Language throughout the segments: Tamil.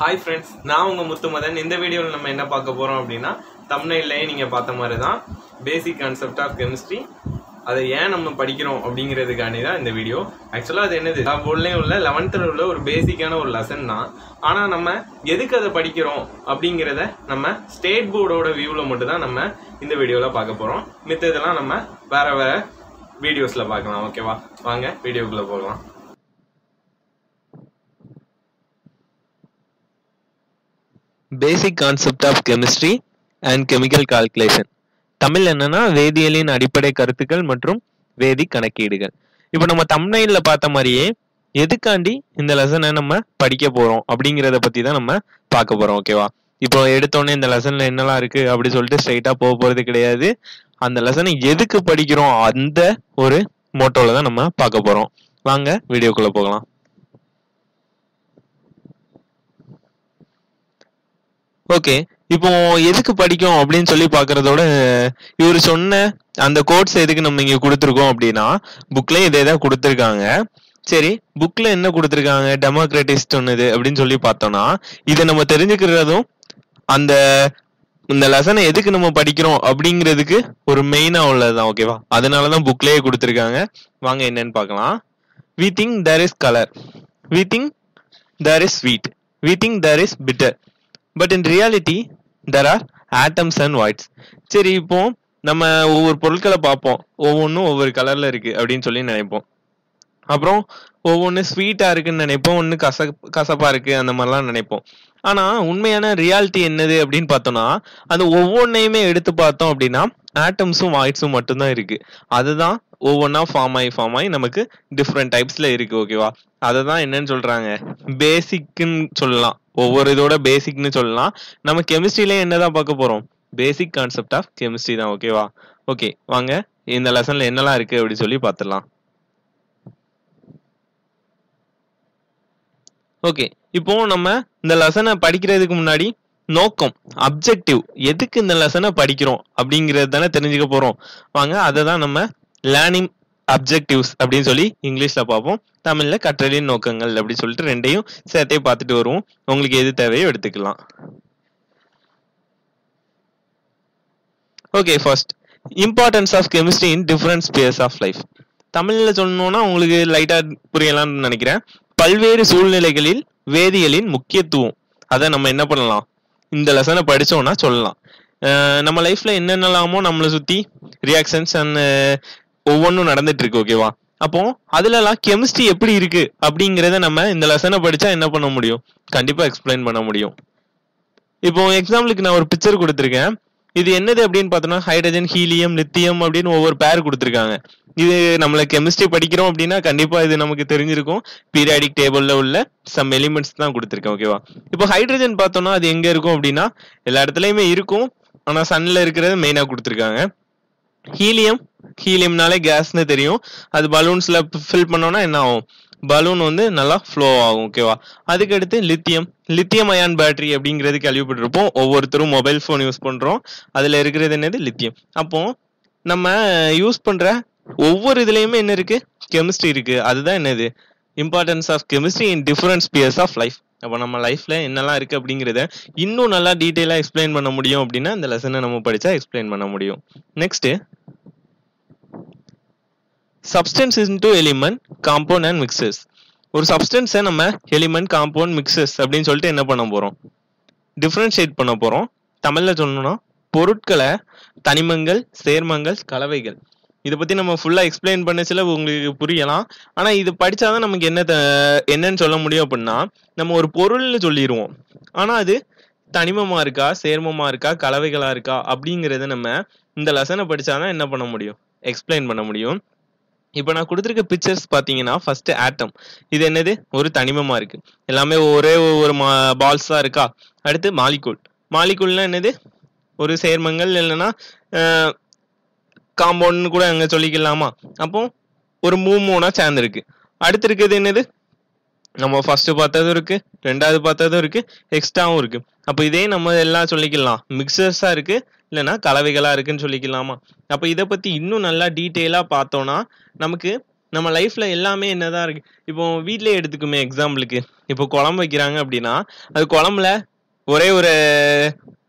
ஹாய் ஃப்ரெண்ட்ஸ் நான் உங்கள் முத்துமதன் இந்த வீடியோவில் நம்ம என்ன பார்க்க போகிறோம் அப்படின்னா தமிழ்நிலையே நீங்கள் பார்த்த மாதிரி தான் பேசிக் கான்செப்ட் ஆஃப் கெமிஸ்ட்ரி அதை ஏன் நம்ம படிக்கிறோம் அப்படிங்கிறதுக்காண்டி தான் இந்த வீடியோ ஆக்சுவலாக அது என்னது எல்லா உள்ள லெவன்த்தில் உள்ள ஒரு பேசிக்கான ஒரு லெசன் தான் ஆனால் நம்ம எதுக்கு அதை படிக்கிறோம் அப்படிங்கிறத நம்ம ஸ்டேட் போர்டோட வியூவில் மட்டும்தான் நம்ம இந்த வீடியோவில் பார்க்க போகிறோம் மித்த இதெல்லாம் நம்ம வேறு வேறு வீடியோஸில் பார்க்கலாம் ஓகேவா வாங்க வீடியோக்குள்ளே போகலாம் basic concept of chemistry and chemical calculation Tamil என்னன்னா வேதியியலின் அடிப்படை கருத்துக்கள் மற்றும் வேதி கணக்கீடுகள் இப்போ நம்ம தமிழ்ல பார்த்த மாதிரியே எதுக்காண்டி இந்த லெசனை நம்ம படிக்க போறோம் அப்படிங்கிறத பத்தி தான் நம்ம பார்க்க போறோம் ஓகேவா இப்போ எடுத்தோடனே இந்த லெசன்ல என்னெல்லாம் இருக்கு அப்படி சொல்லிட்டு ஸ்ட்ரைட்டா போக போறது கிடையாது அந்த லெசனை எதுக்கு படிக்கிறோம் அந்த ஒரு மோட்டோல தான் நம்ம பார்க்க போறோம் வாங்க வீடியோக்குள்ள போகலாம் ஓகே. இப்போ எதுக்கு படிக்கும் அப்படின்னு சொல்லி பாக்குறதோட, இவர் சொன்ன அந்த கோட்ஸ் எதுக்கு நம்ம இங்க கொடுத்துருக்கோம் அப்படின்னா, இதே தான் கொடுத்துருக்காங்க சரி புக்ல என்ன குடுத்திருக்காங்க டெமோக்ரட்டிஸ் இது அப்படின்னு சொல்லி பார்த்தோம்னா, இதை நம்ம தெரிஞ்சுக்கிறதும், அந்த இந்த லெசனை எதுக்கு நம்ம படிக்கிறோம் அப்படிங்கிறதுக்கு ஒரு மெயினா உள்ளதுதான் ஓகேவா? அதனால தான் புக்லயே கொடுத்துருக்காங்க வாங்க என்னன்னு பார்க்கலாம். We think there is colour we think there is sweet we think there is bitter but in reality there are atoms and voids சரி இப்போ நம்ம ஒவ்வொரு பொருட்களை பார்ப்போம் ஒவ்வொன்றும் ஒவ்வொரு கலர்ல இருக்கு அப்படின்னு சொல்லி நினைப்போம் அப்புறம் ஒவ்வொன்று ஸ்வீட்டா இருக்குன்னு நினைப்போம் ஒன்று கச கசப்பா இருக்கு அந்த மாதிரிலாம் நினைப்போம் ஆனா உண்மையான ரியாலிட்டி என்னது அப்படின்னு பார்த்தோம்னா அந்த ஒவ்வொன்றையுமே எடுத்து பார்த்தோம் அப்படின்னா ஆட்டம்ஸும் வாய்ட்ஸும் மட்டும்தான் இருக்கு அதுதான் ஒவ்வொன்றா ஃபார்ம் ஆகி ஃபார்ம் ஆகி நமக்கு டிஃப்ரெண்ட் டைப்ஸ்ல இருக்கு ஓகேவா அதை தான் என்னன்னு சொல்றாங்க பேசிக்னு சொல்லலாம் ஒவ்வொரு இதோட பேசிக்னு சொல்லலாம் நம்ம கெமிஸ்ட்ரியில என்னதான் பார்க்க போறோம் பேசிக் கான்செப்ட் ஆஃப் கெமிஸ்ட்ரி தான் ஓகேவா ஓகே வாங்க இந்த லெசன்ல என்னெல்லாம் இருக்கு அப்படின்னு சொல்லி பார்த்துடலாம் ஓகே இப்போ நம்ம இந்த லெசனை படிக்கிறதுக்கு முன்னாடி நோக்கம் அப்ஜெக்டிவ் எதுக்கு இந்த லெசனை படிக்கிறோம் அப்படிங்கிறது தானே தெரிஞ்சுக்க போகிறோம் வாங்க அதை தான் நம்ம லேர்னிங் அப்ஜெக்டிவ்ஸ் அப்படின்னு சொல்லி இங்கிலீஷில் பார்ப்போம் தமிழில் கற்றலின் நோக்கங்கள் அப்படின்னு சொல்லிட்டு ரெண்டையும் சேர்த்தே பார்த்துட்டு வருவோம் உங்களுக்கு எது தேவையோ எடுத்துக்கலாம் okay first importance of chemistry in different space of life தமிழில் சொல்லணும்னா உங்களுக்கு லைட்டாக புரியலாம்னு நினைக்கிறேன் பல்வேறு சூழ்நிலைகளில் வேதியியலின் முக்கியத்துவம் அதை நம்ம என்ன பண்ணலாம் இந்த லெசனை படித்தோம்னா சொல்லலாம் நம்ம லைஃப்ல என்னென்னலாமோ நம்மளை சுற்றி ரியாக்ஷன்ஸ் அண்ட் ஒவ்வொன்றும் நடந்துட்டு இருக்கு ஓகேவா அப்போ அதுலலாம் கெமிஸ்ட்ரி எப்படி இருக்கு அப்படிங்கிறத நம்ம இந்த லெசனை படித்தா என்ன பண்ண முடியும் கண்டிப்பாக எக்ஸ்பிளைன் பண்ண முடியும் இப்போ எக்ஸாம்பிளுக்கு நான் ஒரு பிக்சர் கொடுத்துருக்கேன் இது என்னது அப்படின்னு பார்த்தோம்னா ஹைட்ரஜன் ஹீலியம் லித்தியம் அப்படின்னு ஒவ்வொரு பேர் கொடுத்துருக்காங்க இது நம்மள கெமிஸ்ட்ரி படிக்கிறோம் அப்படின்னா கண்டிப்பா இது நமக்கு தெரிஞ்சிருக்கும் பீரியாடிக் டேபிள்ல உள்ள சம் எலிமெண்ட்ஸ் தான் கொடுத்துருக்கேன் ஓகேவா இப்போ ஹைட்ரஜன் பார்த்தோம்னா அது எங்க இருக்கும் அப்படின்னா எல்லா இடத்துலயுமே இருக்கும் ஆனா சன்ல இருக்கிறது மெயினா கொடுத்துருக்காங்க ஹீலியம் ஹீலியம்னாலே கேஸ்ன்னு தெரியும் அது பலூன்ஸ்ல ஃபில் பண்ணோம்னா என்ன ஆகும் பலூன் வந்து நல்லா ஃப்ளோ ஆகும் ஓகேவா அதுக்கடுத்து லித்தியம் லித்தியம் அயான் பேட்டரி அப்படிங்கிறது கேள்விப்பட்டிருப்போம் ஒவ்வொருத்தரும் மொபைல் ஃபோன் யூஸ் பண்ணுறோம் அதில் இருக்கிறது என்னது லித்தியம் அப்போ நம்ம யூஸ் பண்ணுற ஒவ்வொரு இதுலேயுமே என்ன இருக்குது கெமிஸ்ட்ரி இருக்குது அதுதான் என்னது importance of chemistry in different spheres of life அப்போ நம்ம லைஃப்பில் என்னெல்லாம் இருக்குது அப்படிங்கிறத இன்னும் நல்லா டீட்டெயிலாக எக்ஸ்பிளைன் பண்ண முடியும் அப்படின்னா இந்த லெசனை நம்ம படித்தா எக்ஸ்பிளைன் பண்ண முடியும் next substance into element compound and mixes ஒரு சப்ஸ்டன்ஸை நம்ம எலிமெண்ட் காம்பவுண்ட் மிக்சஸ் அப்படின்னு சொல்லிட்டு என்ன பண்ண போகிறோம் டிஃப்ரென்ஷியேட் பண்ண போகிறோம் தமிழில் சொன்னோம்னா பொருட்களை தனிமங்கள் சேர்மங்கள் கலவைகள் இதை பற்றி நம்ம ஃபுல்லாக எக்ஸ்பிளைன் பண்ணச்சில உங்களுக்கு புரியலாம் ஆனால் இது தான் நமக்கு என்ன என்னன்னு சொல்ல முடியும் அப்படின்னா நம்ம ஒரு பொருள்னு சொல்லிடுவோம் ஆனால் அது தனிமமாக இருக்கா சேர்மமாக இருக்கா கலவைகளாக இருக்கா அப்படிங்கிறத நம்ம இந்த லெசனை தான் என்ன பண்ண முடியும் எக்ஸ்பிளைன் பண்ண முடியும் இப்போ நான் கொடுத்துருக்க பிக்சர்ஸ் பார்த்தீங்கன்னா ஃபர்ஸ்ட் ஆட்டம் இது என்னது ஒரு தனிமமா இருக்கு எல்லாமே ஒரே ஒரு பால்ஸ் தான் இருக்கா அடுத்து மாலிகூல் மாலிகூல்னா என்னது ஒரு சேர்மங்கள் இல்லைன்னா காம்பவுண்ட்னு கூட அங்கே சொல்லிக்கலாமா அப்போ ஒரு மூ மூணா சேர்ந்துருக்கு அடுத்து இருக்குது என்னது நம்ம ஃபர்ஸ்ட் பார்த்ததும் இருக்கு ரெண்டாவது பார்த்ததும் இருக்கு எக்ஸ்ட்ராவும் இருக்கு அப்போ இதே நம்ம எல்லாம் சொல்லிக்கலாம் மிக்சர்ஸா இருக்கு இல்லைன்னா கலவைகளாக இருக்குன்னு சொல்லிக்கலாமா அப்போ இதை பற்றி இன்னும் நல்லா டீட்டெயிலாக பார்த்தோன்னா நமக்கு நம்ம லைஃப்பில் எல்லாமே என்னதான் இருக்குது இப்போ வீட்டிலே எடுத்துக்குமே எக்ஸாம்பிளுக்கு இப்போ குழம்பு வைக்கிறாங்க அப்படின்னா அது குழம்புல ஒரே ஒரு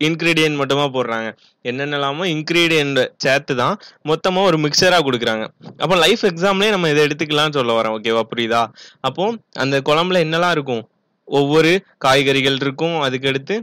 இன்க்ரீடியன்ட் மட்டுமா போடுறாங்க என்னென்னலாமோ இன்க்ரீடியன்ட் சேர்த்து தான் மொத்தமாக ஒரு மிக்சராக கொடுக்குறாங்க அப்போ லைஃப் எக்ஸாம்லேயே நம்ம இதை எடுத்துக்கலாம்னு சொல்ல வரோம் ஓகேவா புரியுதா அப்போ அந்த குழம்புல என்னெல்லாம் இருக்கும் ஒவ்வொரு காய்கறிகள் இருக்கும் அதுக்கடுத்து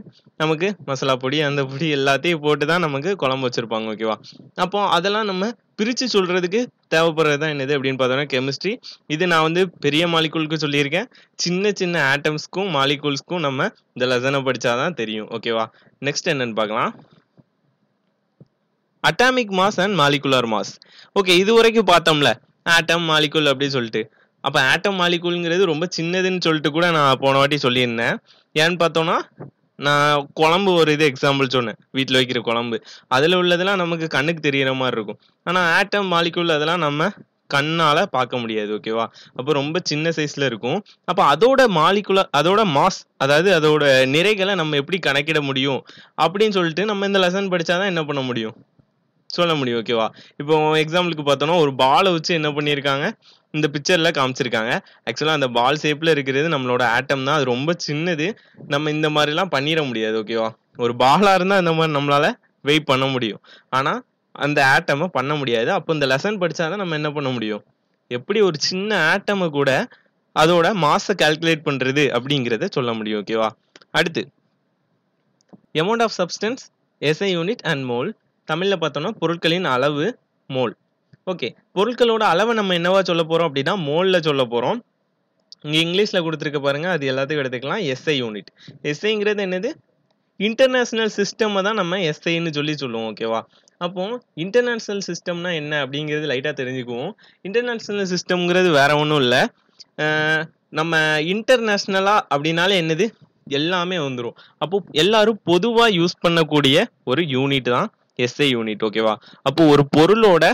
நமக்கு மசாலா பொடி அந்த பொடி எல்லாத்தையும் போட்டு தான் நமக்கு குழம்பு வச்சுருப்பாங்க ஓகேவா அப்போ அதெல்லாம் நம்ம பிரித்து சொல்கிறதுக்கு தேவைப்படுறது தான் என்னது அப்படின்னு பார்த்தோம்னா கெமிஸ்ட்ரி இது நான் வந்து பெரிய மாலிகூலுக்கு சொல்லியிருக்கேன் சின்ன சின்ன ஆட்டம்ஸ்க்கும் மாலிகூல்ஸ்க்கும் நம்ம இந்த லெசனை படித்தா தான் தெரியும் ஓகேவா நெக்ஸ்ட் என்னன்னு பார்க்கலாம் atomic mass and molecular mass okay இது வரைக்கும் பார்த்தோம்ல ஆட்டம் மாலிகுல் அப்படின்னு சொல்லிட்டு அப்போ ஆட்டம் மாலிகூல்ங்கிறது ரொம்ப சின்னதுன்னு சொல்லிட்டு கூட நான் போன வாட்டி சொல்லியிருந்தேன் ஏன்னு பார்த்தோன்னா நான் குழம்பு ஒரு இது எக்ஸாம்பிள் சொன்னேன் வீட்டில் வைக்கிற குழம்பு அதில் உள்ளதெல்லாம் நமக்கு கண்ணுக்கு தெரியற மாதிரி இருக்கும் ஆனால் ஆட்டம் மாலிகூல் அதெல்லாம் நம்ம கண்ணால் பார்க்க முடியாது ஓகேவா அப்போ ரொம்ப சின்ன சைஸில் இருக்கும் அப்போ அதோட மாலிகுல அதோட மாஸ் அதாவது அதோட நிறைகளை நம்ம எப்படி கணக்கிட முடியும் அப்படின்னு சொல்லிட்டு நம்ம இந்த லெசன் படிச்சாதான் என்ன பண்ண முடியும் சொல்ல முடியும் ஓகேவா இப்போ எக்ஸாம்பிளுக்கு பார்த்தோன்னா ஒரு பாலை வச்சு என்ன பண்ணியிருக்காங்க இந்த பிக்சர்ல காமிச்சிருக்காங்க ஆக்சுவலா அந்த பால் ஷேப்ல இருக்கிறது நம்மளோட ஆட்டம் தான் அது ரொம்ப சின்னது நம்ம இந்த மாதிரி எல்லாம் பண்ணிட முடியாது ஓகேவா ஒரு பாலா இருந்தா இந்த மாதிரி நம்மளால வெயிட் பண்ண முடியும் ஆனா அந்த ஆட்டமை பண்ண முடியாது அப்போ இந்த லெசன் படிச்சாதான் நம்ம என்ன பண்ண முடியும் எப்படி ஒரு சின்ன ஆட்டமை கூட அதோட மாச கால்குலேட் பண்றது அப்படிங்கிறத சொல்ல முடியும் ஓகேவா அடுத்து amount of substance SI unit and mole தமிழில் பார்த்தோம்னா பொருட்களின் அளவு மோல் ஓகே பொருட்களோட அளவை நம்ம என்னவா சொல்ல போகிறோம் அப்படின்னா மோலில் சொல்ல போகிறோம் இங்கே இங்கிலீஷில் கொடுத்துருக்க பாருங்கள் அது எல்லாத்தையும் எடுத்துக்கலாம் எஸ்ஐ யூனிட் எஸ்ஐங்கிறது என்னது இன்டர்நேஷ்னல் சிஸ்டம்மை தான் நம்ம எஸ்ஐன்னு சொல்லி சொல்லுவோம் ஓகேவா அப்போ இன்டர்நேஷ்னல் சிஸ்டம்னா என்ன அப்படிங்கிறது லைட்டாக தெரிஞ்சுக்குவோம் இன்டர்நேஷ்னல் சிஸ்டம்ங்கிறது வேற ஒன்றும் இல்லை நம்ம இன்டர்நேஷ்னலாக அப்படின்னாலே என்னது எல்லாமே வந்துடும் அப்போ எல்லாரும் பொதுவாக யூஸ் பண்ணக்கூடிய ஒரு யூனிட் தான் எஸ்ஐ யூனிட் ஓகேவா அப்போ ஒரு பொருளோட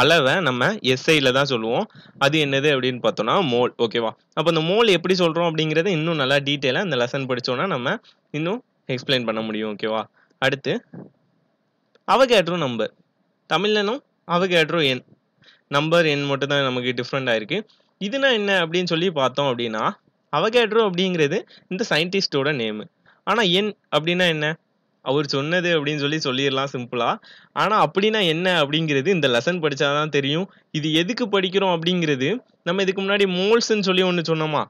அளவை நம்ம எஸ்ஐயில் தான் சொல்லுவோம் அது என்னது அப்படின்னு பார்த்தோம்னா மோல் ஓகேவா அப்போ இந்த மோல் எப்படி சொல்கிறோம் அப்படிங்கிறது இன்னும் நல்லா டீட்டெயிலாக இந்த லெசன் படித்தோன்னா நம்ம இன்னும் எக்ஸ்பிளைன் பண்ண முடியும் ஓகேவா அடுத்து அவகேட்ரோ நம்பர் தமிழ்லனும் அவகேட்ரோ எண் நம்பர் எண் மட்டும் தான் நமக்கு டிஃப்ரெண்ட் ஆயிருக்கு இதுனா என்ன அப்படின்னு சொல்லி பார்த்தோம் அப்படின்னா அவகேட்ரோ அப்படிங்கிறது இந்த சயின்டிஸ்டோட நேமு ஆனால் எண் அப்படின்னா என்ன அவர் சொன்னது அப்படின்னு சொல்லி சொல்லிடலாம் சிம்பிளா ஆனா அப்படின்னா என்ன அப்படிங்கிறது இந்த லெசன் படிச்சாதான் தெரியும் இது எதுக்கு படிக்கிறோம் அப்படிங்கிறது நம்ம இதுக்கு முன்னாடி மோல்ஸ்ன்னு சொல்லி ஒன்று சொன்னோமா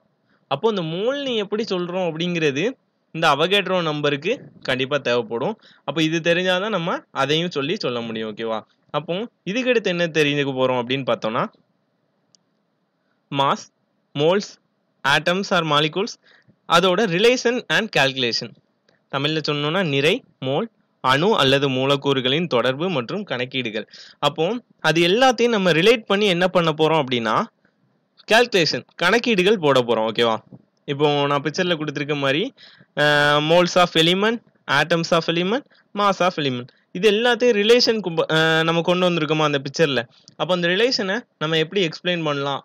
அப்போ இந்த மோல் நீ எப்படி சொல்றோம் அப்படிங்கிறது இந்த அவகேட்ரோ நம்பருக்கு கண்டிப்பாக தேவைப்படும் அப்போ இது தெரிஞ்சாதான் நம்ம அதையும் சொல்லி சொல்ல முடியும் ஓகேவா அப்போ அடுத்து என்ன தெரிஞ்சுக்க போகிறோம் அப்படின்னு பார்த்தோம்னா mass moles atoms or molecules அதோட ரிலேஷன் அண்ட் கால்குலேஷன் தமிழில் சொன்னோன்னா நிறை மோல் அணு அல்லது மூலக்கூறுகளின் தொடர்பு மற்றும் கணக்கீடுகள் அப்போ அது எல்லாத்தையும் நம்ம ரிலேட் பண்ணி என்ன பண்ண போகிறோம் அப்படின்னா கேல்குலேஷன் கணக்கீடுகள் போட போகிறோம் ஓகேவா இப்போ நான் பிக்சரில் கொடுத்துருக்க மாதிரி moles of element atoms of element mass of element இது எல்லாத்தையும் ரிலேஷன் நம்ம கொண்டு வந்திருக்கோமா அந்த பிக்சரில் அப்போ அந்த ரிலேஷனை நம்ம எப்படி எக்ஸ்பிளைன் பண்ணலாம்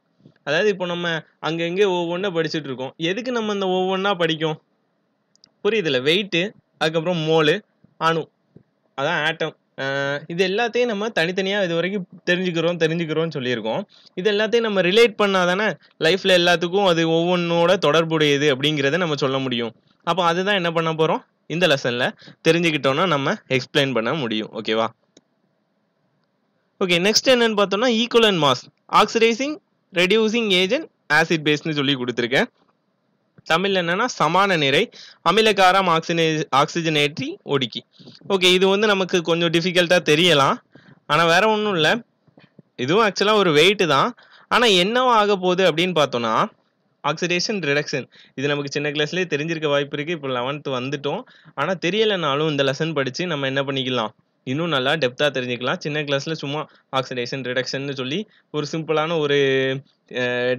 அதாவது இப்போ நம்ம அங்கங்கே ஒவ்வொன்றா படிச்சுட்டு இருக்கோம் எதுக்கு நம்ம இந்த ஒவ்வொன்றா படிக்கும் புரியுதுல வெயிட்டு அதுக்கப்புறம் மோலு அணு அதான் ஆட்டம் இது எல்லாத்தையும் நம்ம தனித்தனியாக இது வரைக்கும் தெரிஞ்சுக்கிறோம் தெரிஞ்சுக்கிறோம்னு சொல்லியிருக்கோம் இது எல்லாத்தையும் நம்ம ரிலேட் பண்ணால் தானே லைஃப்பில் எல்லாத்துக்கும் அது ஒவ்வொன்றோட தொடர்புடையது அப்படிங்கிறத நம்ம சொல்ல முடியும் அப்போ அதுதான் என்ன பண்ண போகிறோம் இந்த லெசனில் தெரிஞ்சுக்கிட்டோன்னா நம்ம எக்ஸ்பிளைன் பண்ண முடியும் ஓகேவா ஓகே நெக்ஸ்ட் என்னன்னு பார்த்தோம்னா equivalent mass oxidising reducing agent acid பேஸ்ன்னு சொல்லி கொடுத்துருக்கேன் தமிழ் என்னன்னா சமான நிறை அமிலகாரம் ஆக்சினே ஆக்சிஜனேற்றி ஒடுக்கி ஓகே இது வந்து நமக்கு கொஞ்சம் டிஃபிகல்ட்டாக தெரியலாம் ஆனால் வேற ஒன்றும் இல்லை இதுவும் ஆக்சுவலாக ஒரு வெயிட்டு தான் ஆனால் என்னவோ ஆக போகுது அப்படின்னு பார்த்தோன்னா ஆக்சிடேஷன் ரிடக்ஷன் இது நமக்கு சின்ன கிளாஸ்லேயே தெரிஞ்சிருக்க வாய்ப்பு இருக்குது இப்போ லெவன்த்து வந்துட்டோம் ஆனால் தெரியலைனாலும் இந்த லெசன் படித்து நம்ம என்ன பண்ணிக்கலாம் இன்னும் நல்லா டெப்த்தாக தெரிஞ்சுக்கலாம் சின்ன கிளாஸில் சும்மா ஆக்சிடேஷன் ரிடக்ஷன் சொல்லி ஒரு சிம்பிளான ஒரு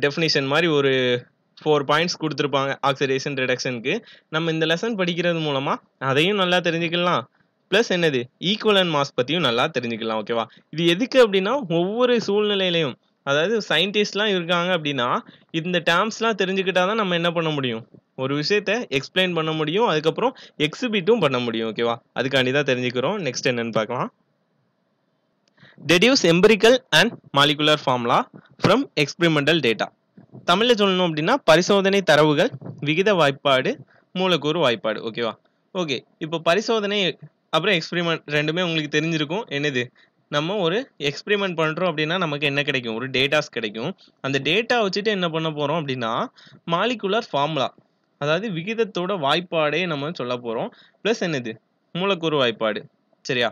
டெஃபினேஷன் மாதிரி ஒரு ஃபோர் பாயிண்ட்ஸ் கொடுத்துருப்பாங்க ஆக்சிடேஷன் ரிடக்ஷனுக்கு நம்ம இந்த லெசன் படிக்கிறது மூலமாக அதையும் நல்லா தெரிஞ்சுக்கலாம் ப்ளஸ் என்னது ஈக்குவலன் மாஸ் பற்றியும் நல்லா தெரிஞ்சுக்கலாம் ஓகேவா இது எதுக்கு அப்படின்னா ஒவ்வொரு சூழ்நிலையிலையும் அதாவது சயின்டிஸ்ட்லாம் இருக்காங்க அப்படின்னா இந்த டேர்ம்ஸ்லாம் தெரிஞ்சுக்கிட்டா தான் நம்ம என்ன பண்ண முடியும் ஒரு விஷயத்த எக்ஸ்பிளைன் பண்ண முடியும் அதுக்கப்புறம் எக்ஸிபிட்டும் பண்ண முடியும் ஓகேவா அதுக்காண்டி தான் தெரிஞ்சுக்கிறோம் நெக்ஸ்ட் என்னன்னு பார்க்கலாம் deduce empirical and molecular formula from experimental data தமிழ்ல சொல்லணும் அப்படின்னா பரிசோதனை தரவுகள் விகித வாய்ப்பாடு மூலக்கூறு வாய்ப்பாடு ஓகேவா ஓகே இப்போ பரிசோதனை அப்புறம் எக்ஸ்பிரிமெண்ட் ரெண்டுமே உங்களுக்கு தெரிஞ்சிருக்கும் என்னது நம்ம ஒரு எக்ஸ்பிரிமெண்ட் பண்ணுறோம் அப்படின்னா நமக்கு என்ன கிடைக்கும் ஒரு டேட்டாஸ் கிடைக்கும் அந்த டேட்டா வச்சுட்டு என்ன பண்ண போகிறோம் அப்படின்னா மாலிகுலர் ஃபார்முலா அதாவது விகிதத்தோட வாய்ப்பாடே நம்ம சொல்ல போகிறோம் ப்ளஸ் என்னது மூலக்கூறு வாய்ப்பாடு சரியா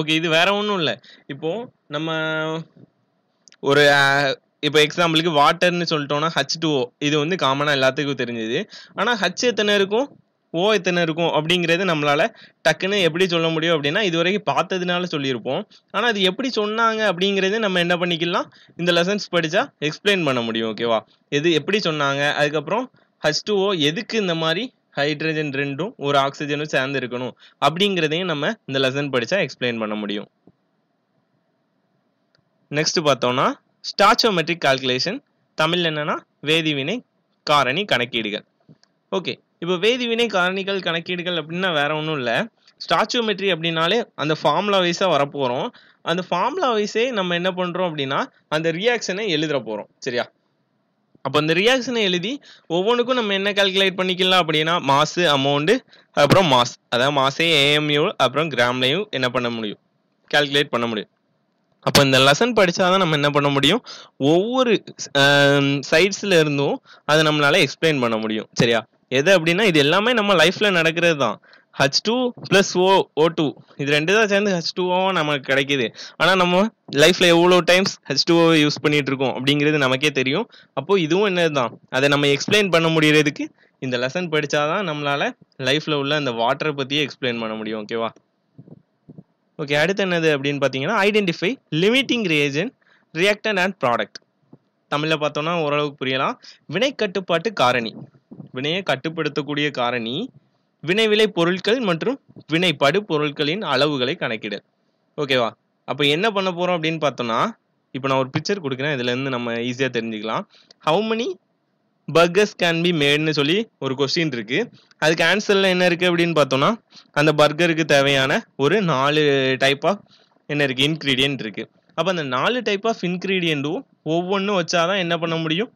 ஓகே இது வேற ஒன்றும் இல்லை இப்போது நம்ம ஒரு இப்போ எக்ஸாம்பிளுக்கு வாட்டர்னு சொல்லிட்டோம்னா ஹச் டூ இது வந்து காமனாக எல்லாத்துக்கும் தெரிஞ்சது ஆனால் ஹச் எத்தனை இருக்கும் ஓ எத்தனை இருக்கும் அப்படிங்கிறது நம்மளால டக்குன்னு எப்படி சொல்ல முடியும் அப்படின்னா இது வரைக்கும் பார்த்ததுனால சொல்லியிருப்போம் ஆனால் அது எப்படி சொன்னாங்க அப்படிங்கிறது நம்ம என்ன பண்ணிக்கலாம் இந்த லெசன்ஸ் படித்தா எக்ஸ்பிளைன் பண்ண முடியும் ஓகேவா எது எப்படி சொன்னாங்க அதுக்கப்புறம் ஹச் டூ ஓ எதுக்கு இந்த மாதிரி ஹைட்ரஜன் ரெண்டும் ஒரு ஆக்சிஜனும் சேர்ந்து இருக்கணும் அப்படிங்கிறதையும் நம்ம இந்த லெசன் படித்தா எக்ஸ்பிளைன் பண்ண முடியும் நெக்ஸ்ட் பார்த்தோம்னா ஸ்டாச்சோமெட்ரிக் கால்குலேஷன் தமிழ் என்னன்னா வேதிவினை காரணி கணக்கீடுகள் ஓகே இப்போ வேதிவினை காரணிகள் கணக்கீடுகள் அப்படின்னா வேற ஒன்றும் இல்லை ஸ்டாச்சோமெட்ரி அப்படின்னாலே அந்த ஃபார்முலா வைஸாக வரப்போகிறோம் அந்த ஃபார்முலா வைஸே நம்ம என்ன பண்ணுறோம் அப்படின்னா அந்த ரியாக்ஷனை எழுதுற போகிறோம் சரியா அப்போ அந்த ரியாக்ஷனை எழுதி ஒவ்வொன்றுக்கும் நம்ம என்ன கால்குலேட் பண்ணிக்கலாம் அப்படின்னா மாசு அமௌண்ட்டு அப்புறம் மாஸ் அதாவது மாசே ஏஎம்யூ அப்புறம் கிராம்லையும் என்ன பண்ண முடியும் கால்குலேட் பண்ண முடியும் அப்போ இந்த லெசன் தான் நம்ம என்ன பண்ண முடியும் ஒவ்வொரு சைட்ஸில் இருந்தும் அதை நம்மளால எக்ஸ்பிளைன் பண்ண முடியும் சரியா எது அப்படின்னா இது எல்லாமே நம்ம லைஃப்பில் நடக்கிறது தான் H two plus O O two இது ரெண்டு தான் சேர்ந்து ஹச் டூவும் நமக்கு கிடைக்கிது ஆனால் நம்ம லைஃப்பில் எவ்வளோ டைம்ஸ் ஹச் டூவை யூஸ் பண்ணிட்டு இருக்கோம் அப்படிங்கிறது நமக்கே தெரியும் அப்போது இதுவும் என்னதுதான் அதை நம்ம எக்ஸ்பிளைன் பண்ண முடியறதுக்கு இந்த லெசன் படித்தாதான் நம்மளால் லைஃப்பில் உள்ள அந்த வாட்டரை பற்றியே எக்ஸ்பிளைன் பண்ண முடியும் ஓகேவா ஓகே அடுத்து என்னது அப்படின்னு பார்த்தீங்கன்னா identify limiting reagent reactant and product தமிழில் பார்த்தோம்னா ஓரளவுக்கு புரியலாம் வினை கட்டுப்பாட்டு காரணி வினையை கட்டுப்படுத்தக்கூடிய காரணி வினை விலை பொருட்கள் மற்றும் வினைப்படு பொருட்களின் அளவுகளை கணக்கிடு ஓகேவா அப்போ என்ன பண்ண போகிறோம் அப்படின்னு பார்த்தோம்னா இப்போ நான் ஒரு பிக்சர் கொடுக்குறேன் இதுலேருந்து நம்ம ஈஸியாக தெரிஞ்சுக்கலாம் how many burgers can be மேட்னு சொல்லி ஒரு கொஸ்டின் இருக்கு அதுக்கு ஆன்சரில் என்ன இருக்கு அப்படின்னு பார்த்தோம்னா அந்த பர்கருக்கு தேவையான ஒரு நாலு டைப் ஆஃப் என்ன இருக்கு இன்க்ரீடியன்ட் இருக்கு அப்போ அந்த நாலு டைப் ஆஃப் இன்க்ரீடியண்ட்டும் ஒவ்வொன்றும் வச்சாதான் என்ன பண்ண முடியும்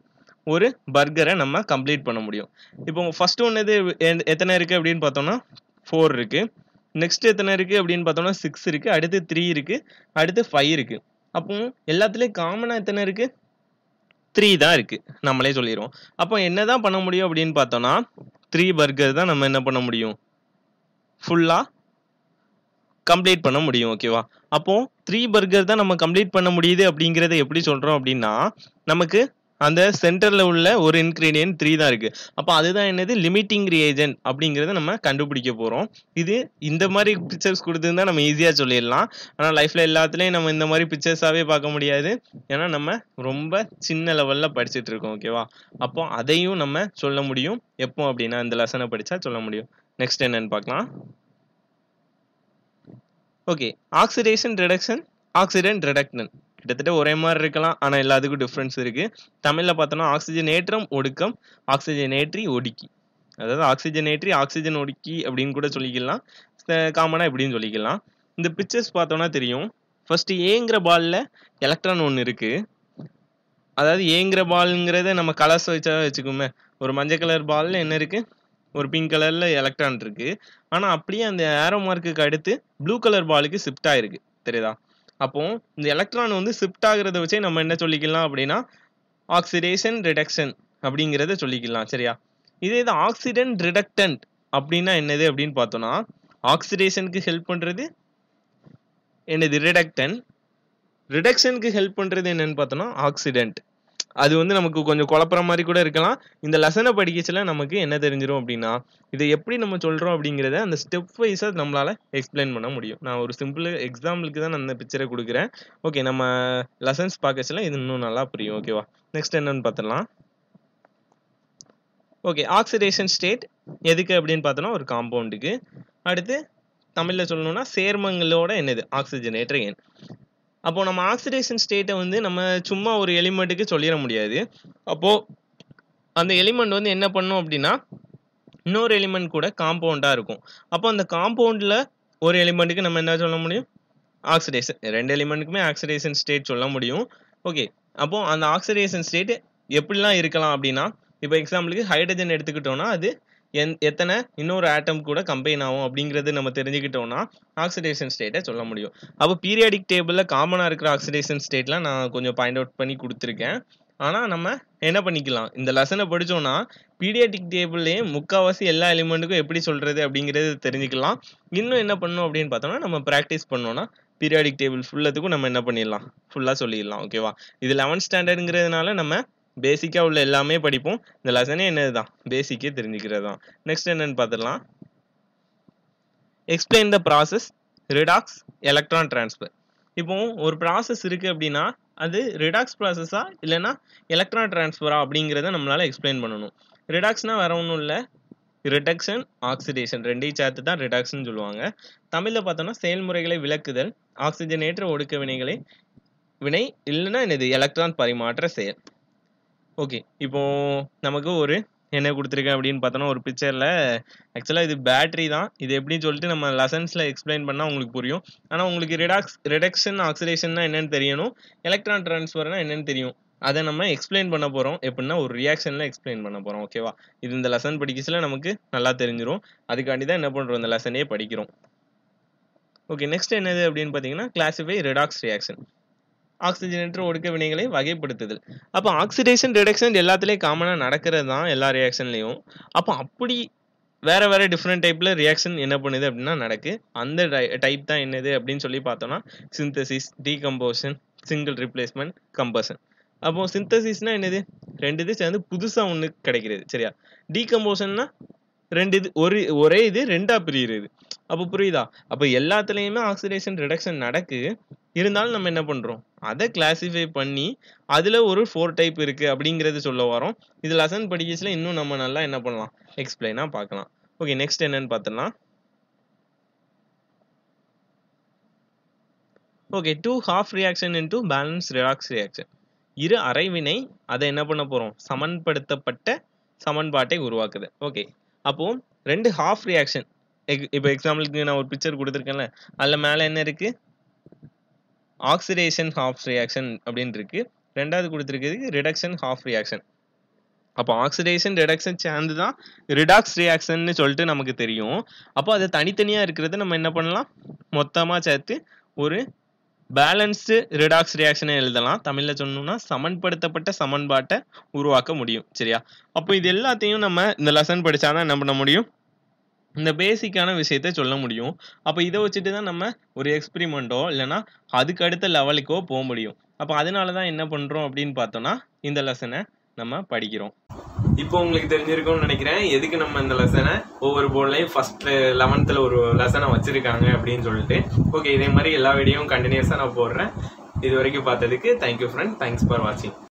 ஒரு பர்கரை நம்ம கம்ப்ளீட் பண்ண முடியும் இப்போ ஃபர்ஸ்ட் ஒன்று இது எத்தனை இருக்கு அப்படின்னு பார்த்தோம்னா ஃபோர் இருக்கு நெக்ஸ்ட் எத்தனை இருக்கு அப்படின்னு பார்த்தோம்னா சிக்ஸ் இருக்கு அடுத்து த்ரீ இருக்கு அடுத்து ஃபைவ் இருக்கு அப்போ எல்லாத்துலேயும் காமனாக எத்தனை இருக்கு த்ரீ தான் இருக்குது நம்மளே சொல்லிடுவோம் அப்போ என்ன தான் பண்ண முடியும் அப்படின்னு பார்த்தோன்னா த்ரீ பர்கர் தான் நம்ம என்ன பண்ண முடியும் ஃபுல்லாக கம்ப்ளீட் பண்ண முடியும் ஓகேவா அப்போ த்ரீ பர்கர் தான் நம்ம கம்ப்ளீட் பண்ண முடியுது அப்படிங்கிறத எப்படி சொல்கிறோம் அப்படின்னா நமக்கு அந்த சென்டர்ல உள்ள ஒரு இன்க்ரீடியன்ட் த்ரீ தான் இருக்கு அப்போ அதுதான் என்னது லிமிட்டிங் ரியேஜன் அப்படிங்கிறத நம்ம கண்டுபிடிக்க போறோம் இது இந்த மாதிரி பிக்சர்ஸ் கொடுத்துருந்தா நம்ம ஈஸியா சொல்லிடலாம் ஆனால் லைஃப்ல எல்லாத்துலயும் நம்ம இந்த மாதிரி பிக்சர்ஸாவே பார்க்க முடியாது ஏன்னா நம்ம ரொம்ப சின்ன லெவல்ல படிச்சுட்டு இருக்கோம் ஓகேவா அப்போ அதையும் நம்ம சொல்ல முடியும் எப்போ அப்படின்னா இந்த லெசனை படிச்சா சொல்ல முடியும் நெக்ஸ்ட் என்னன்னு பார்க்கலாம் okay oxidation reduction oxidant reductant கிட்டத்தட்ட ஒரே மாதிரி இருக்கலாம் ஆனால் எல்லாத்துக்கும் டிஃப்ரென்ஸ் இருக்குது தமிழில் பார்த்தோன்னா ஆக்சிஜன் ஏற்றம் ஒடுக்கம் ஆக்சிஜன் ஏற்றி ஒடுக்கி அதாவது ஆக்சிஜன் ஏற்றி ஆக்சிஜன் ஒடுக்கி அப்படின்னு கூட சொல்லிக்கலாம் காமனாக இப்படின்னு சொல்லிக்கலாம் இந்த பிக்சர்ஸ் பார்த்தோன்னா தெரியும் ஃபஸ்ட்டு ஏங்கிற பாலில் எலக்ட்ரான் ஒன்று இருக்குது அதாவது ஏங்கிற பாலுங்கிறத நம்ம கலர்ஸ் வச்சா வச்சுக்கோமே ஒரு மஞ்சள் கலர் பாலில் என்ன இருக்குது ஒரு பிங்க் கலரில் எலக்ட்ரான் இருக்குது ஆனால் அப்படியே அந்த ஏரோ மார்க்குக்கு அடுத்து ப்ளூ கலர் பாலுக்கு ஷிஃப்ட் ஆகிருக்கு தெரியுதா அப்போ இந்த எலக்ட்ரான் வந்து ஷிஃப்ட் ஆகிறத வச்சே நம்ம என்ன சொல்லிக்கலாம் அப்படின்னா ஆக்சிடேஷன் ரிடக்ஷன் அப்படிங்கிறத சொல்லிக்கலாம் சரியா இதே இது ஆக்சிடென்ட் ரிடக்டன்ட் அப்படின்னா என்னது அப்படின்னு பார்த்தோம்னா ஆக்சிடேஷனுக்கு ஹெல்ப் பண்ணுறது என்னது ரிடக்டன் ரிடக்ஷனுக்கு ஹெல்ப் பண்ணுறது என்னன்னு பார்த்தோம்னா ஆக்சிடென்ட் அது வந்து நமக்கு கொஞ்சம் குழப்புற மாதிரி கூட இருக்கலாம் இந்த லெசனை படிக்கச்சில நமக்கு என்ன தெரிஞ்சிடும் அப்படின்னா இதை எப்படி நம்ம சொல்கிறோம் அப்படிங்கிறத அந்த ஸ்டெப் வைஸாக நம்மளால் எக்ஸ்பிளைன் பண்ண முடியும் நான் ஒரு சிம்பிள் எக்ஸாம்பிளுக்கு தான் நான் அந்த பிக்சரை கொடுக்குறேன் ஓகே நம்ம லெசன்ஸ் பார்க்கச்சில இது இன்னும் நல்லா புரியும் ஓகேவா நெக்ஸ்ட் என்னன்னு பார்த்துடலாம் ஓகே ஆக்சிடேஷன் ஸ்டேட் எதுக்கு அப்படின்னு பார்த்தோன்னா ஒரு காம்பவுண்டுக்கு அடுத்து தமிழில் சொல்லணும்னா சேர்மங்களோட என்னது ஆக்சிஜனேட்டர் ஏன் அப்போ நம்ம ஆக்சிடேஷன் ஸ்டேட்டை வந்து நம்ம சும்மா ஒரு எலிமெண்ட்டுக்கு சொல்லிட முடியாது அப்போ அந்த எலிமெண்ட் வந்து என்ன பண்ணும் அப்படின்னா இன்னொரு எலிமெண்ட் கூட காம்பவுண்டாக இருக்கும் அப்போ அந்த காம்பவுண்டில் ஒரு எலிமெண்ட்டுக்கு நம்ம என்ன சொல்ல முடியும் ஆக்சிடேஷன் ரெண்டு எலிமெண்ட்டுக்குமே ஆக்சிடேஷன் ஸ்டேட் சொல்ல முடியும் ஓகே அப்போ அந்த ஆக்சிடேஷன் ஸ்டேட் எப்படிலாம் இருக்கலாம் அப்படின்னா இப்போ எக்ஸாம்பிளுக்கு ஹைட்ரஜன் எடுத்துக்கிட்டோம்னா அது எந் எத்தனை இன்னொரு ஆட்டம் கூட கம்பைன் ஆகும் அப்படிங்கிறது நம்ம தெரிஞ்சுக்கிட்டோம்னா ஆக்சிடேஷன் ஸ்டேட்டை சொல்ல முடியும் அப்போ பீரியாடிக் டேபிளில் காமனாக இருக்கிற ஆக்சிடேஷன் ஸ்டேட்லாம் நான் கொஞ்சம் பாயிண்ட் அவுட் பண்ணி கொடுத்துருக்கேன் ஆனால் நம்ம என்ன பண்ணிக்கலாம் இந்த லெசனை படித்தோம்னா பீரியாடிக் டேபிள்லேயே முக்கால்வாசி எல்லா எலிமெண்ட்டுக்கும் எப்படி சொல்கிறது அப்படிங்கிறது தெரிஞ்சுக்கலாம் இன்னும் என்ன பண்ணும் அப்படின்னு பார்த்தோம்னா நம்ம ப்ராக்டிஸ் பண்ணோன்னா பீரியாடிக் டேபிள் ஃபுல்லத்துக்கும் நம்ம என்ன பண்ணிடலாம் ஃபுல்லாக சொல்லிடலாம் ஓகேவா இது லெவன்த் ஸ்டாண்டர்டுங்கிறதுனால நம்ம பேசிக்காக உள்ள எல்லாமே படிப்போம் இந்த லெசனே என்னது தான் பேசிக்கே தெரிஞ்சுக்கிறது தான் நெக்ஸ்ட் என்னன்னு பார்த்துடலாம் explain the process redox electron transfer இப்போ ஒரு ப்ராசஸ் இருக்குது அப்படின்னா அது ரிடாக்ஸ் ப்ராசஸா இல்லைன்னா எலக்ட்ரான் ட்ரான்ஸ்ஃபரா அப்படிங்கிறத நம்மளால் எக்ஸ்பிளைன் பண்ணணும் ரிடாக்ஸ்னால் வேற ஒன்றும் இல்லை ரிடக்ஷன் ஆக்சிடேஷன் ரெண்டையும் சேர்த்து தான் ரிடாக்ஸ்னு சொல்லுவாங்க தமிழில் பார்த்தோம்னா செயல்முறைகளை விளக்குதல் ஆக்சிஜனேற்ற ஒடுக்க வினைகளை வினை இல்லைன்னா என்னது எலக்ட்ரான் பரிமாற்ற செயல் ஓகே இப்போ நமக்கு ஒரு என்ன கொடுத்துருக்கேன் அப்படின்னு பார்த்தோன்னா ஒரு பிக்சரில் ஆக்சுவலாக இது பேட்ரி தான் இது எப்படின்னு சொல்லிட்டு நம்ம லெசன்ஸில் எக்ஸ்பிளைன் பண்ணால் உங்களுக்கு புரியும் ஆனால் உங்களுக்கு ரிடாக்ஸ் ரிடக்ஷன் ஆக்சிடேஷன்னா என்னென்னு தெரியணும் எலக்ட்ரான் ட்ரான்ஸ்ஃபர்னா என்னென்னு தெரியும் அதை நம்ம எக்ஸ்பிளைன் பண்ண போகிறோம் எப்படின்னா ஒரு ரியாக்ஷனில் எக்ஸ்பிளைன் பண்ண போகிறோம் ஓகேவா இது இந்த லெசன் படிக்கிறதுல நமக்கு நல்லா தெரிஞ்சிடும் அதுக்காண்டி தான் என்ன பண்ணுறோம் இந்த லெசனே படிக்கிறோம் ஓகே நெக்ஸ்ட் என்னது அப்படின்னு பார்த்தீங்கன்னா கிளாசிஃபை ரிடாக்ஸ் ரியாக்ஷன் ஆக்சிஜனேற்ற ஒடுக்க வினைகளை வகைப்படுத்துதல் அப்போ ஆக்சிடேஷன் ரிடக்ஷன் எல்லாத்துலேயும் காமனாக நடக்கிறது தான் எல்லா ரியாக்ஷன்லேயும் அப்போ அப்படி வேறு வேறு டிஃப்ரெண்ட் டைப்பில் ரியாக்ஷன் என்ன பண்ணுது அப்படின்னா நடக்கு அந்த டைப் தான் என்னது அப்படின்னு சொல்லி பார்த்தோன்னா synthesis decomposition single replacement combustion அப்போ சிந்தசிஸ்னா என்னது ரெண்டு இது சேர்ந்து புதுசாக ஒன்று கிடைக்கிறது சரியா டீகம்போஷன்னா ரெண்டு இது ஒரு ஒரே இது ரெண்டாக பிரியுறது அப்போ புரியுதா அப்போ எல்லாத்துலேயுமே ஆக்சிடேஷன் ரிடக்ஷன் நடக்கு இருந்தாலும் நம்ம என்ன பண்ணுறோம் அதை கிளாஸிஃபை பண்ணி அதில் ஒரு ஃபோர் டைப் இருக்குது அப்படிங்கிறது சொல்ல வரோம் இது லெசன் படிக்கஸில் இன்னும் நம்ம நல்லா என்ன பண்ணலாம் எக்ஸ்பிளைனாக பார்க்கலாம் ஓகே நெக்ஸ்ட் என்னன்னு பார்த்தோம்னா okay two half reaction into balance redox reaction இரு அரைவினை அதை என்ன பண்ண போகிறோம் சமன்படுத்தப்பட்ட சமன்பாட்டை உருவாக்குது ஓகே அப்போது ரெண்டு ஹாஃப் ரியாக்ஷன் இப்போ எக்ஸாம்பிளுக்கு நான் ஒரு பிக்சர் கொடுத்துருக்கேன்ல அதில் மேலே என்ன இருக்குது ஆக்சிடேஷன் ஹாஃப் ரியாக்ஷன் அப்படின்னு இருக்கு ரெண்டாவது கொடுத்துருக்கிறது ரிடக்ஷன் ஹாஃப் ரியாக்ஷன் அப்போ ஆக்சிடேஷன் ரிடக்ஷன் சேர்ந்து தான் ரிடாக்ஸ் ரியாக்ஷன் சொல்லிட்டு நமக்கு தெரியும் அப்போ அது தனித்தனியாக இருக்கிறது நம்ம என்ன பண்ணலாம் மொத்தமாக சேர்த்து ஒரு பேலன்ஸ்டு ரிடாக்ஸ் ரியாக்ஷனை எழுதலாம் தமிழில் சொன்னோம்னா சமன்படுத்தப்பட்ட சமன்பாட்டை உருவாக்க முடியும் சரியா அப்போ இது எல்லாத்தையும் நம்ம இந்த லெசன் படித்தா தான் என்ன பண்ண முடியும் இந்த பேசிக்கான விஷயத்த சொல்ல முடியும் அப்போ இதை வச்சுட்டு தான் நம்ம ஒரு எக்ஸ்பிரிமெண்ட்டோ இல்லைன்னா அதுக்கு அடுத்த லெவலுக்கோ போக முடியும் அப்போ அதனால தான் என்ன பண்ணுறோம் அப்படின்னு பார்த்தோம்னா இந்த லெசனை நம்ம படிக்கிறோம் இப்போ உங்களுக்கு தெரிஞ்சிருக்கும்னு நினைக்கிறேன் எதுக்கு நம்ம இந்த லெசனை ஒவ்வொரு போர்ட்லையும் ஃபர்ஸ்ட் லெவன்த்தில் ஒரு லெசனை வச்சிருக்காங்க அப்படின்னு சொல்லிட்டு ஓகே இதே மாதிரி எல்லா வீடியோவும் கண்டினியூஸாக நான் போடுறேன் இது வரைக்கும் பார்த்ததுக்கு தேங்க்யூ ஃப்ரெண்ட் தேங்க்ஸ் ஃபார் வாட்சிங்